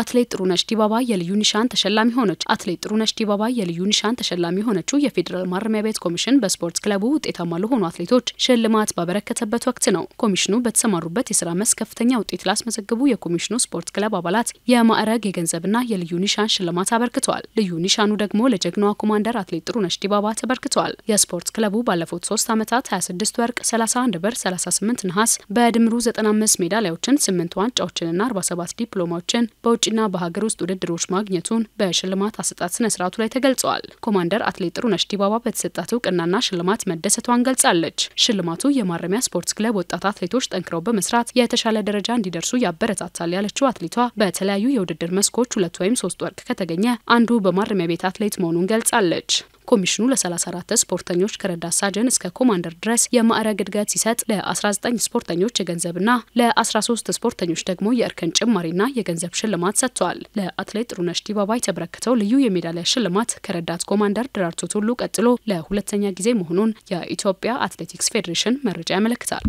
አትሌት ጥሩነሽ ዲባባ የልዩ ኒሻን ተሸላሚ ሆነች። አትሌት ጥሩነሽ ዲባባ የልዩ ኒሻን ተሸላሚ ሆነችው የፌዴራል ማረሚያ ቤት ኮሚሽን በስፖርት ክለቡ ውጤታማ ለሆኑ አትሌቶች ሽልማት ባበረከተበት ወቅት ነው። ኮሚሽኑ በተሰማሩበት የስራ መስክ ከፍተኛ ውጤት ላስመዘግቡ የኮሚሽኑ ስፖርት ክለብ አባላት የማዕረግ የገንዘብና የልዩ ኒሻን ሽልማት አበርክተዋል። ልዩ ኒሻኑ ደግሞ ለጀግናዋ ኮማንደር አትሌት ጥሩነሽ ዲባባ ተበርክተዋል። የስፖርት ክለቡ ባለፉት ሶስት ዓመታት 26 ወርቅ፣ 31 ብር፣ 38 ነሐስ በድምሩ 95 ሜዳሊያዎችን፣ 8 ዋንጫዎችንና 47 ዲፕሎማዎችን በውጭ በውጭና በሀገር ውስጥ ውድድሮች ማግኘቱን በሽልማት አሰጣት ስነ ስርዓቱ ላይ ተገልጸዋል። ኮማንደር አትሌት ጥሩነሽ ዲባባ በተሰጣት እውቅናና ሽልማት መደሰቷን ገልጻለች። ሽልማቱ የማረሚያ ስፖርት ክለብ ወጣት አትሌቶች ጠንክረው በመስራት የተሻለ ደረጃ እንዲደርሱ ያበረታታል ያለችው አትሌቷ በተለያዩ የውድድር መስኮች ሁለት ወይም ሶስት ወርቅ ከተገኘ አንዱ በማረሚያ ቤት አትሌት መሆኑን ገልጻለች። ኮሚሽኑ ለ34 ስፖርተኞች ከረዳት ሳጅን እስከ ኮማንደር ድረስ የማዕረግ እድገት ሲሰጥ ለ19 ስፖርተኞች የገንዘብና ለ13 ስፖርተኞች ደግሞ የእርከን ጭማሪና የገንዘብ ሽልማት ሰጥተዋል። ለአትሌት ጥሩነሽ ዲባባ የተበረከተው ልዩ የሜዳሊያ ሽልማት ከረዳት ኮማንደር ደራርቱ ቱሉ ቀጥሎ ለሁለተኛ ጊዜ መሆኑን የኢትዮጵያ አትሌቲክስ ፌዴሬሽን መረጃ ያመለክታል።